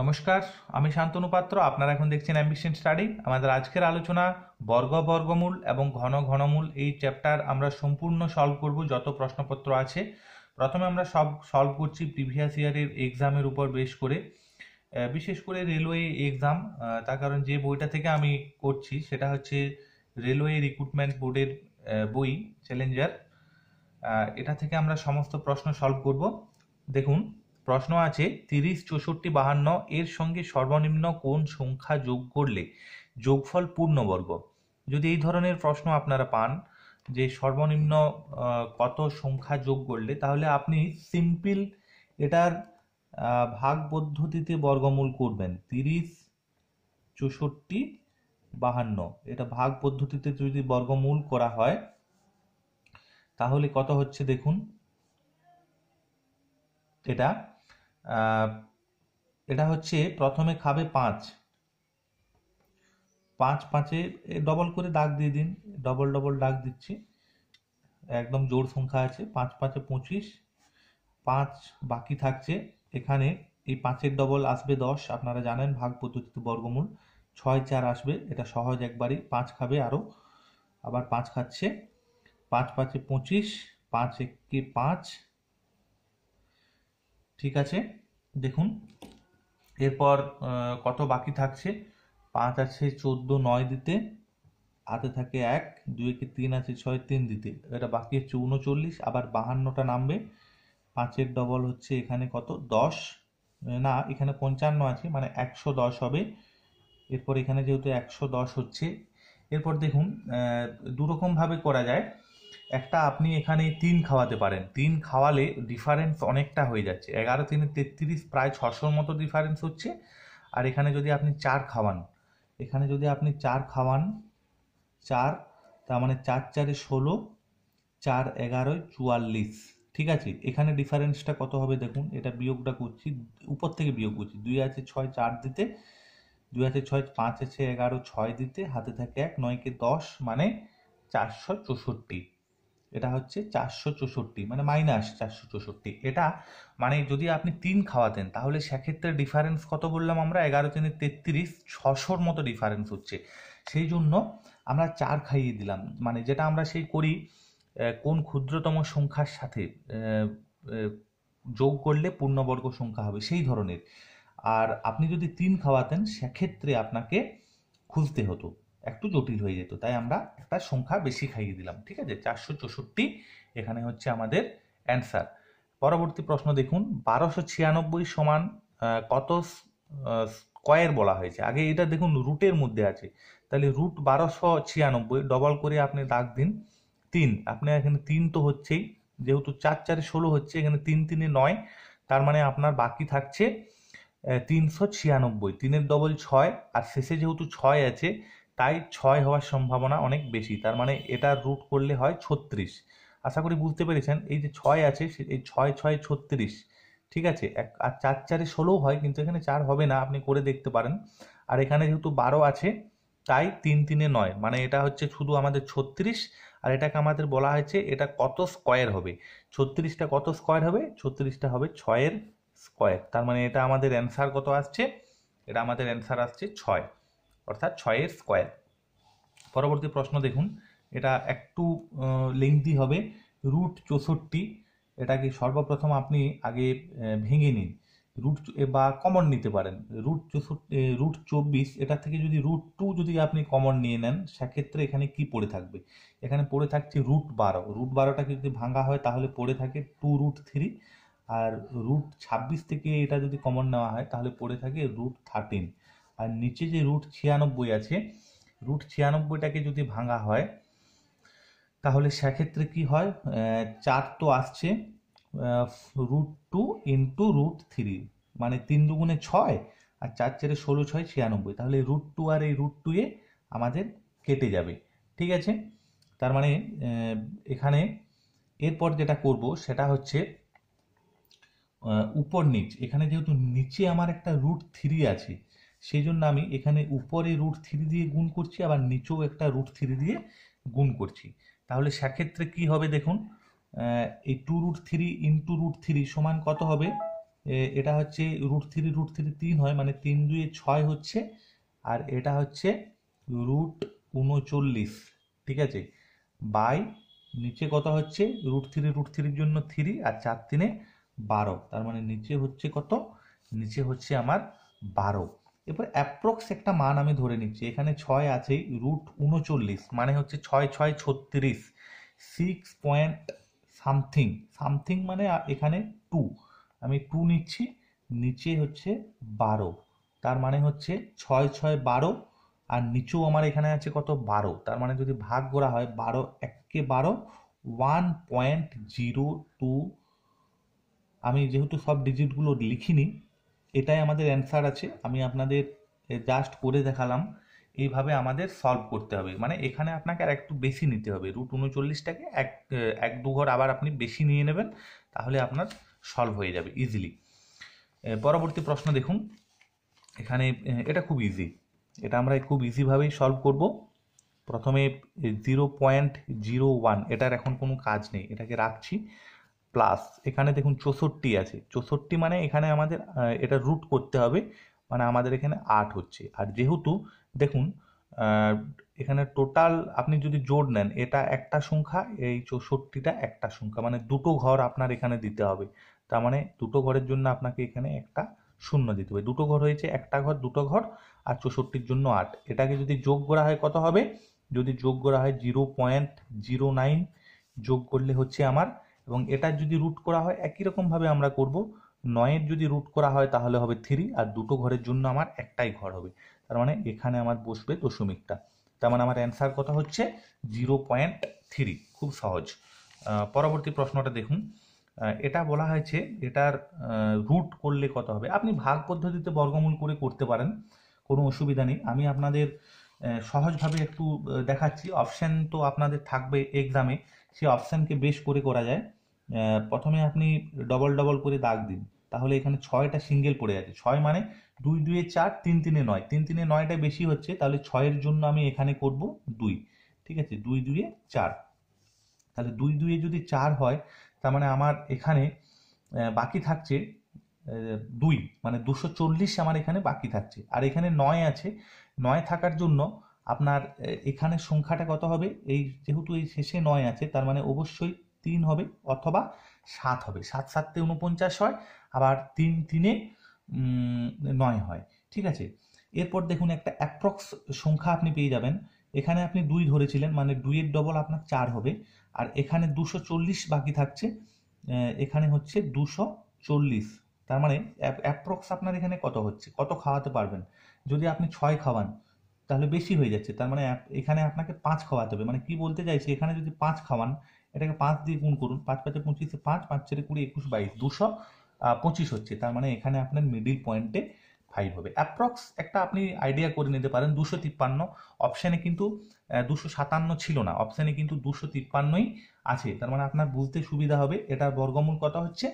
নমস্কার আমি শান্তনু পাত্র আপনারা এখন দেখছেন অ্যাম্বিশন স্টাডি আমাদের আজকের আলোচনা বর্গ বর্গমূল এবং ঘন ঘনমূল এই চ্যাপ্টার আমরা সম্পূর্ণ সলভ করব যত প্রশ্নপত্র আছে প্রথমে আমরা সব সলভ করছি প্রিভিয়াস ইয়ারের এক্সামের উপর বেশ করে বিশেষ করে রেলওয়ে এক্সাম তার কারণ যে বইটা থেকে আমি করছি সেটা হচ্ছে রেলওয়ে রিক্রুটমেন্ট বোর্ডের বই চ্যালেঞ্জার এটা থেকে আমরা সমস্ত প্রশ্ন সলভ করব দেখুন প্রশ্ন আছে তিরিশ চৌষট্টি বাহান্ন এর সঙ্গে সর্বনিম্ন কোন সংখ্যা যোগ করলে যোগফল পূর্ণবর্গ যদি এই ধরনের প্রশ্ন আপনারা পান যে সর্বনিম্ন কত সংখ্যা যোগ করলে তাহলে আপনি সিম্পল এটার ভাগ পদ্ধতিতে বর্গমূল করবেন তিরিশ চৌষট্টি বাহান্ন এটা ভাগ পদ্ধতিতে যদি বর্গমূল করা হয় তাহলে কত হচ্ছে দেখুন এটা এটা হচ্ছে প্রথমে খাবে পাঁচ পাঁচ পাঁচে ডবল করে ডাক দিয়ে দিন ডবল ডবল ডাক দিচ্ছি একদম জোর সংখ্যা আছে পাঁচ পাঁচে পঁচিশ পাঁচ বাকি থাকছে এখানে এই পাঁচের ডবল আসবে দশ আপনারা জানেন ভাগ পদ্ধতিতে বর্গমূল ছয় চার আসবে এটা সহজ একবারই পাঁচ খাবে আরও আবার পাঁচ খাচ্ছে পাঁচ পাঁচে পঁচিশ পাঁচ একে পাঁচ ঠিক আছে দেখুন এরপর কত বাকি থাকছে পাঁচ আছে চোদ্দ নয় দিতে হাতে থাকে এক দুইকে তিন আছে ছয় তিন দিতে এটা বাকি হচ্ছে উনচল্লিশ আবার বাহান্নটা নামবে পাঁচের ডবল হচ্ছে এখানে কত দশ না এখানে পঞ্চান্ন আছে মানে একশো দশ হবে এরপর এখানে যেহেতু একশো দশ হচ্ছে এরপর দেখুন দুরকমভাবে করা যায় একটা আপনি এখানে তিন খাওয়াতে পারেন তিন খাওয়ালে ডিফারেন্স অনেকটা হয়ে যাচ্ছে এগারো তিনে তেত্রিশ প্রায় ছশোর মতো ডিফারেন্স হচ্ছে আর এখানে যদি আপনি চার খাওয়ান এখানে যদি আপনি চার খাওয়ান চার তার মানে চার চারে ষোলো চার এগারোয় চুয়াল্লিশ ঠিক আছে এখানে ডিফারেন্সটা কত হবে দেখুন এটা বিয়োগটা করছি উপর থেকে বিয়োগ করছি দুই আছে ছয় চার দিতে দুই আছে ছয় পাঁচ আছে এগারো ছয় দিতে হাতে থাকে এক নয়কে দশ মানে চারশো চৌষট্টি এটা হচ্ছে চারশো চৌষট্টি মানে মাইনাস চারশো চৌষট্টি এটা মানে যদি আপনি তিন খাওয়াতেন তাহলে সেক্ষেত্রে ডিফারেন্স কত বললাম আমরা এগারো তিনে তেত্রিশ ছশোর মতো ডিফারেন্স হচ্ছে সেই জন্য আমরা চার খাইয়ে দিলাম মানে যেটা আমরা সেই করি কোন ক্ষুদ্রতম সংখ্যার সাথে যোগ করলে পূর্ণবর্গ সংখ্যা হবে সেই ধরনের আর আপনি যদি তিন খাওয়াতেন সেক্ষেত্রে আপনাকে খুঁজতে হতো একটু জটিল হয়ে যেত তাই আমরা একটা সংখ্যা বেশি খাইয়ে দিলাম ঠিক আছে চারশো চৌষট্টি এখানে হচ্ছে আমাদের অ্যান্সার পরবর্তী প্রশ্ন দেখুন বারোশো ছিয়ানব্বই সমান কত স্কোয়ার বলা হয়েছে আগে এটা দেখুন রুটের মধ্যে আছে তাহলে রুট বারোশো ছিয়ানব্বই ডবল করে আপনি দাগ দিন তিন আপনি এখানে তিন তো হচ্ছেই যেহেতু চার চারে ষোলো হচ্ছে এখানে তিন তিনে নয় তার মানে আপনার বাকি থাকছে তিনশো ছিয়ানব্বই তিনের ডবল ছয় আর শেষে যেহেতু ছয় আছে তাই ছয় হওয়ার সম্ভাবনা অনেক বেশি তার মানে এটা রুট করলে হয় ছত্রিশ আশা করি বুঝতে পেরেছেন এই যে ছয় আছে এই ছয় ছয় ছত্রিশ ঠিক আছে এক আর চার চারে ষোলোও হয় কিন্তু এখানে চার হবে না আপনি করে দেখতে পারেন আর এখানে যেহেতু বারো আছে তাই তিন তিনে নয় মানে এটা হচ্ছে শুধু আমাদের ছত্রিশ আর এটাকে আমাদের বলা হয়েছে এটা কত স্কোয়ার হবে ছত্রিশটা কত স্কোয়ার হবে ছত্রিশটা হবে ছয়ের স্কোয়ার তার মানে এটা আমাদের অ্যান্সার কত আসছে এটা আমাদের অ্যান্সার আসছে ছয় অর্থাৎ ছয়ের স্কোয়ার পরবর্তী প্রশ্ন দেখুন এটা একটু লেংদি হবে রুট চৌষট্টি এটাকে সর্বপ্রথম আপনি আগে ভেঙে নিন রুট বা কমন নিতে পারেন রুট চৌষট্টি রুট চব্বিশ এটা থেকে যদি রুট টু যদি আপনি কমন নিয়ে নেন সেক্ষেত্রে এখানে কি পড়ে থাকবে এখানে পড়ে থাকছে রুট বারো রুট বারোটাকে যদি ভাঙা হয় তাহলে পড়ে থাকে টু রুট থ্রি আর রুট ছাব্বিশ থেকে এটা যদি কমন নেওয়া হয় তাহলে পড়ে থাকে রুট থার্টিন আর নিচে যে রুট ছিয়ানব্বই আছে রুট ছিয়ানব্বইটাকে যদি ভাঙা হয় তাহলে সেক্ষেত্রে কি হয় চার তো আসছে root two into root three মানে তিন দুগুণে ছয় আর চার চারে ষোলো ছয় ছিয়ানব্বই তাহলে রুট টু আর এই রুট টুয়ে আমাদের কেটে যাবে ঠিক আছে তার মানে এখানে এরপর যেটা করব সেটা হচ্ছে উপর নিচ এখানে যেহেতু নিচে আমার একটা রুট থ্রি আছে সেই জন্য আমি এখানে উপরে রুট থ্রি দিয়ে গুণ করছি আবার নিচেও একটা রুট থ্রি দিয়ে গুণ করছি তাহলে সেক্ষেত্রে কি হবে দেখুন এই two root three into root three সমান কত হবে এটা হচ্ছে রুট থ্রি রুট থ্রি তিন হয় মানে তিন দুয়ে ছয় হচ্ছে আর এটা হচ্ছে রুট উনচল্লিশ ঠিক আছে বাই নিচে কত হচ্ছে রুট থ্রি রুট থ্রির জন্য থ্রি আর চার তিনে বারো তার মানে নিচে হচ্ছে কত নিচে হচ্ছে আমার বারো এবার অ্যাপ্রক্স একটা মান আমি ধরে নিচ্ছি এখানে ছয় আছে রুট উনচল্লিশ মানে হচ্ছে ছয় ছয় ছত্রিশ সিক্স পয়েন্ট সামথিং সামথিং মানে এখানে টু আমি টু নিচ্ছি নিচে হচ্ছে বারো তার মানে হচ্ছে ছয় ছয় বারো আর নিচেও আমার এখানে আছে কত বারো তার মানে যদি ভাগ করা হয় বারো একে বারো ওয়ান পয়েন্ট জিরো টু আমি যেহেতু সব ডিজিটগুলো লিখিনি এটাই আমাদের অ্যান্সার আছে আমি আপনাদের জাস্ট করে দেখালাম এইভাবে আমাদের সলভ করতে হবে মানে এখানে আপনাকে আর একটু বেশি নিতে হবে রুট উনচল্লিশটাকে এক এক দু ঘর আবার আপনি বেশি নিয়ে নেবেন তাহলে আপনার সলভ হয়ে যাবে ইজিলি পরবর্তী প্রশ্ন দেখুন এখানে এটা খুব ইজি এটা আমরা খুব ইজিভাবেই সলভ করব প্রথমে জিরো পয়েন্ট জিরো ওয়ান এটার এখন কোনো কাজ নেই এটাকে রাখছি প্লাস এখানে দেখুন চৌষট্টি আছে চৌষট্টি মানে এখানে আমাদের এটা রুট করতে হবে মানে আমাদের এখানে আট হচ্ছে আর যেহেতু দেখুন এখানে টোটাল আপনি যদি জোর নেন এটা একটা সংখ্যা এই চৌষট্টিটা একটা সংখ্যা মানে দুটো ঘর আপনার এখানে দিতে হবে তার মানে দুটো ঘরের জন্য আপনাকে এখানে একটা শূন্য দিতে হবে দুটো ঘর হয়েছে একটা ঘর দুটো ঘর আর চৌষট্টির জন্য আট এটাকে যদি যোগ করা হয় কত হবে যদি যোগ করা হয় জিরো পয়েন্ট জিরো নাইন যোগ করলে হচ্ছে আমার এবং এটার যদি রুট করা হয় একই রকমভাবে আমরা করব নয়ের যদি রুট করা হয় তাহলে হবে থ্রি আর দুটো ঘরের জন্য আমার একটাই ঘর হবে তার মানে এখানে আমার বসবে দশমিকটা তার মানে আমার অ্যান্সার কথা হচ্ছে জিরো পয়েন্ট থ্রি খুব সহজ পরবর্তী প্রশ্নটা দেখুন এটা বলা হয়েছে এটার রুট করলে কত হবে আপনি ভাগ পদ্ধতিতে বর্গমূল করে করতে পারেন কোনো অসুবিধা নেই আমি আপনাদের সহজভাবে একটু দেখাচ্ছি অপশান তো আপনাদের থাকবে এক্সামে সেই অপশানকে বেশ করে করা যায় প্রথমে আপনি ডবল ডবল করে দাগ দিন তাহলে এখানে ছয়টা সিঙ্গেল পড়ে আছে ছয় মানে দুই দুয়ে চার তিন তিনে নয় তিন তিনে নয়টা বেশি হচ্ছে তাহলে ছয়ের জন্য আমি এখানে করব দুই ঠিক আছে দুই দুয়ে চার তাহলে দুই দুয়ে যদি চার হয় তার মানে আমার এখানে বাকি থাকছে দুই মানে দুশো চল্লিশ আমার এখানে বাকি থাকছে আর এখানে নয় আছে নয় থাকার জন্য আপনার এখানে সংখ্যাটা কত হবে এই যেহেতু এই শেষে নয় আছে তার মানে অবশ্যই তিন হবে অথবা সাত হবে সাত সাততে উনপঞ্চাশ হয় আবার তিন তিনে নয় হয় ঠিক আছে এরপর দেখুন একটা অ্যাপ্রক্স সংখ্যা আপনি পেয়ে যাবেন এখানে আপনি দুই ধরেছিলেন মানে দুইয়ের ডবল আপনার চার হবে আর এখানে দুশো চল্লিশ বাকি থাকছে এখানে হচ্ছে দুশো চল্লিশ তার মানে অ্যাপ্রক্স আপনার এখানে কত হচ্ছে কত খাওয়াতে পারবেন যদি আপনি ছয় খাওয়ান তাহলে বেশি হয়ে যাচ্ছে তার মানে এখানে আপনাকে পাঁচ খাওয়াতে হবে মানে কি বলতে চাইছি এখানে যদি পাঁচ খাওয়ান এটাকে পাঁচ দিয়ে গুণ করুন পাঁচ পাঁচে পঁচিশে পাঁচ পাঁচ ছেড়ে কুড়ি একুশ বাইশ দুশো পঁচিশ হচ্ছে তার মানে এখানে আপনার মিডিল পয়েন্টে ফাইভ হবে অ্যাপ্রক্স একটা আপনি আইডিয়া করে নিতে পারেন দুশো তিপ্পান্ন অপশানে কিন্তু দুশো সাতান্ন ছিল না অপশানে কিন্তু দুশো তিপ্পান্নই আছে তার মানে আপনার বুঝতে সুবিধা হবে এটা বর্গমূল কত হচ্ছে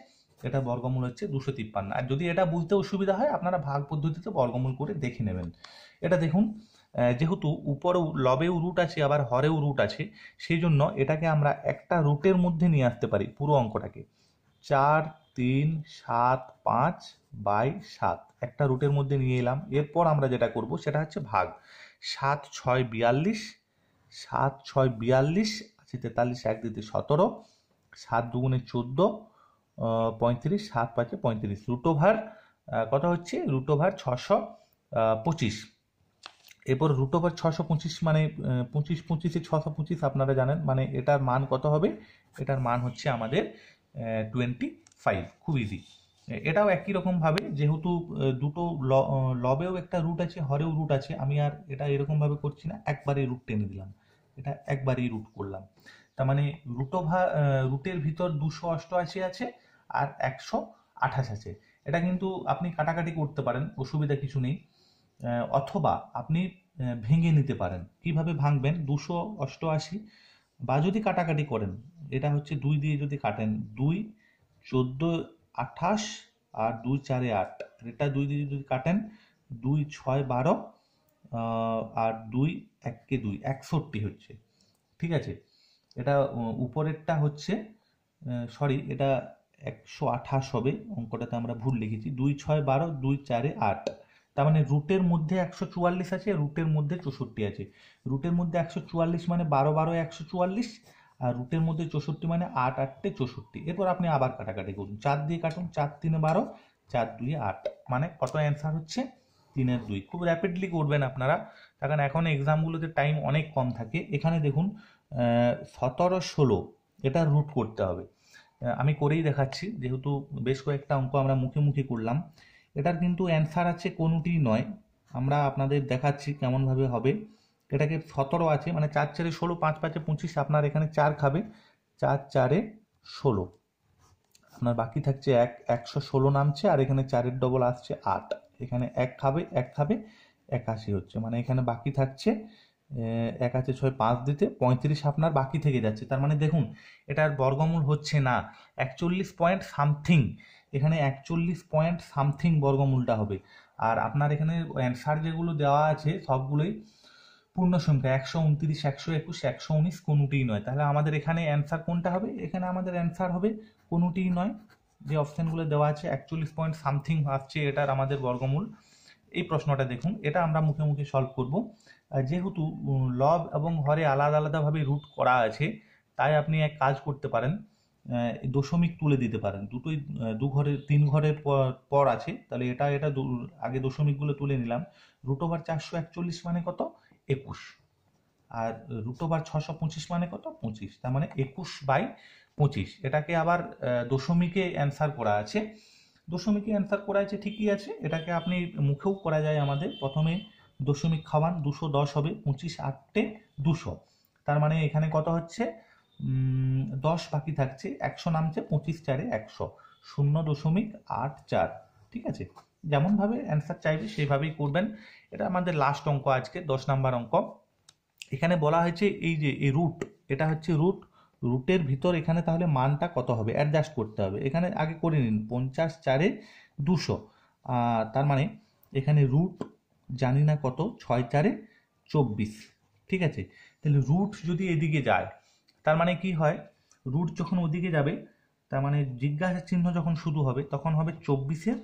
এটা বর্গমূল হচ্ছে দুশো তিপ্পান্ন আর যদি এটা বুঝতে অসুবিধা হয় আপনারা ভাগ পদ্ধতিতে বর্গমূল করে দেখে নেবেন এটা দেখুন যেহেতু উপরেও লবেও রুট আছে আবার হরেও রুট আছে সেই জন্য এটাকে আমরা একটা রুটের মধ্যে নিয়ে আসতে পারি পুরো অঙ্কটাকে চার তিন সাত পাঁচ বাই সাত একটা রুটের মধ্যে নিয়ে এলাম এরপর আমরা যেটা করব সেটা হচ্ছে ভাগ সাত ছয় বিয়াল্লিশ সাত ছয় বিয়াল্লিশ আছে আচ্ছা, তেতাল্লিশ এক দিতে সতেরো সাত দুগুণে চোদ্দো পঁয়ত্রিশ সাত পাঁচে পঁয়ত্রিশ রুট ওভার কত হচ্ছে রুট ওভার ছশো পঁচিশ এরপর রুট ওভার ছশো পঁচিশ মানে পঁচিশ পঁচিশে ছশো পঁচিশ আপনারা জানেন মানে এটার মান কত হবে এটার মান হচ্ছে আমাদের টোয়েন্টি ফাইভ খুব ইজি এটাও একই রকমভাবে যেহেতু দুটো লবেও একটা রুট আছে হরেও রুট আছে আমি আর এটা এরকমভাবে করছি না একবারেই রুট টেনে দিলাম এটা একবারেই রুট করলাম তার মানে রুটোভা রুটের ভিতর দুশো অষ্টআশি আছে আর একশো আঠাশ আছে এটা কিন্তু আপনি কাটাকাটি করতে পারেন অসুবিধা কিছু নেই অথবা আপনি ভেঙে নিতে পারেন কিভাবে ভাঙবেন দুশো অষ্টআশি বা যদি কাটাকাটি করেন এটা হচ্ছে দুই দিয়ে যদি কাটেন দুই চোদ্দ আঠাশ আর দুই চারে আট এটা দুই দিয়ে যদি কাটেন দুই ছয় বারো আর দুই এককে দুই একষট্টি হচ্ছে ঠিক আছে এটা উপরেরটা হচ্ছে সরি এটা একশো আঠাশ হবে অঙ্কটাতে আমরা ভুল লিখেছি দুই ছয় বারো দুই চারে আট তার মানে রুটের মধ্যে একশো চুয়াল্লিশ আছে রুটের মধ্যে চৌষট্টি আছে রুটের মধ্যে একশো চুয়াল্লিশ মানে বারো বারো একশো চুয়াল্লিশ আর রুটের মধ্যে চৌষট্টি মানে আট আটটে চৌষট্টি এরপর আপনি আবার কাটাকাটি করুন চার দিয়ে কাটুন চার তিনে বারো চার দুই আট মানে কত অ্যান্সার হচ্ছে তিনের দুই খুব র্যাপিডলি করবেন আপনারা কারণ এখন এক্সামগুলোতে টাইম অনেক কম থাকে এখানে দেখুন সতেরো ষোলো এটা রুট করতে হবে আমি করেই দেখাচ্ছি যেহেতু বেশ কয়েকটা অঙ্ক আমরা মুখে মুখে করলাম এটার কিন্তু অ্যান্সার আছে কোনোটি নয় আমরা আপনাদের দেখাচ্ছি কেমনভাবে হবে এটাকে সতেরো আছে মানে চার চারে ষোলো পাঁচ পাঁচে পঁচিশ আপনার এখানে চার খাবে চার চারে ষোলো আপনার বাকি থাকছে এক একশো ষোলো নামছে আর এখানে চারের ডবল আসছে আট এখানে এক খাবে এক খাবে একাশি হচ্ছে মানে এখানে বাকি থাকছে একাশি আছে ছয় পাঁচ দিতে পঁয়ত্রিশ আপনার বাকি থেকে যাচ্ছে তার মানে দেখুন এটার বর্গমূল হচ্ছে না একচল্লিশ পয়েন্ট সামথিং এখানে একচল্লিশ পয়েন্ট সামথিং বর্গমূলটা হবে আর আপনার এখানে অ্যান্সার যেগুলো দেওয়া আছে সবগুলোই পূর্ণ সংখ্যা একশো উনত্রিশ একশো একুশ একশো উনিশ কোনোটিই নয় তাহলে আমাদের এখানে অ্যান্সার কোনটা হবে এখানে আমাদের অ্যান্সার হবে কোনোটিই নয় যে অপশানগুলো দেওয়া আছে একচল্লিশ পয়েন্ট সামথিং আসছে এটার আমাদের বর্গমূল এই প্রশ্নটা দেখুন এটা আমরা মুখে মুখে সলভ করব যেহেতু লব এবং হরে আলাদা আলাদাভাবে রুট করা আছে তাই আপনি এক কাজ করতে পারেন দশমিক তুলে দিতে পারেন দুটোই দু ঘরের তিন ঘরের পর আছে তাহলে এটা এটা আগে দশমিকগুলো তুলে নিলাম রুট ওভার চারশো একচল্লিশ মানে কত একুশ আর রুট ওভার ছশো পঁচিশ মানে কত পঁচিশ তার মানে একুশ বাই পঁচিশ এটাকে আবার দশমিকে অ্যান্সার করা আছে দশমিকে অ্যান্সার করা আছে ঠিকই আছে এটাকে আপনি মুখেও করা যায় আমাদের প্রথমে দশমিক খাওয়ান দুশো দশ হবে পঁচিশ আটটে দুশো তার মানে এখানে কত হচ্ছে দশ বাকি থাকছে একশো নামছে পঁচিশ চারে একশো শূন্য দশমিক আট চার ঠিক আছে যেমনভাবে অ্যান্সার চাইবে সেইভাবেই করবেন এটা আমাদের লাস্ট অঙ্ক আজকে দশ নাম্বার অঙ্ক এখানে বলা হয়েছে এই যে এই রুট এটা হচ্ছে রুট রুটের ভিতর এখানে তাহলে মানটা কত হবে অ্যাডজাস্ট করতে হবে এখানে আগে করে নিন পঞ্চাশ চারে দুশো তার মানে এখানে রুট জানি না কত ছয় চারে চব্বিশ ঠিক আছে তাহলে রুট যদি এদিকে যায় তার মানে কি হয় রুট যখন ওদিকে যাবে তার মানে জিজ্ঞাসা চিহ্ন যখন শুরু হবে তখন হবে চব্বিশের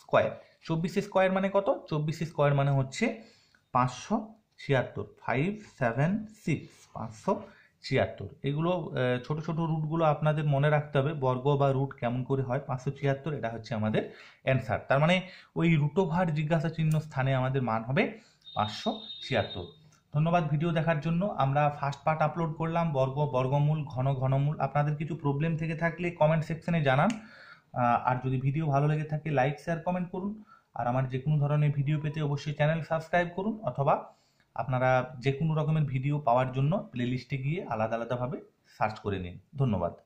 স্কোয়ার চব্বিশে স্কোয়ার মানে কত চব্বিশ স্কোয়ার মানে হচ্ছে পাঁচশো ছিয়াত্তর ফাইভ সেভেন সিক্স পাঁচশো ছিয়াত্তর এগুলো ছোট ছোট রুটগুলো আপনাদের মনে রাখতে হবে বর্গ বা রুট কেমন করে হয় পাঁচশো ছিয়াত্তর এটা হচ্ছে আমাদের অ্যান্সার তার মানে ওই রুটোভার জিজ্ঞাসা চিহ্ন স্থানে আমাদের মান হবে পাঁচশো ছিয়াত্তর ধন্যবাদ ভিডিও দেখার জন্য আমরা ফার্স্ট পার্ট আপলোড করলাম বর্গ বর্গমূল ঘন ঘনমূল আপনাদের কিছু প্রবলেম থেকে থাকলে কমেন্ট সেকশনে জানান আর যদি ভিডিও ভালো লেগে থাকে লাইক শেয়ার কমেন্ট করুন আর আমার যে কোনো ধরনের ভিডিও পেতে অবশ্যই চ্যানেল সাবস্ক্রাইব করুন অথবা আপনারা যে কোনো রকমের ভিডিও পাওয়ার জন্য প্লেলিস্টে গিয়ে আলাদা আলাদাভাবে সার্চ করে নিন ধন্যবাদ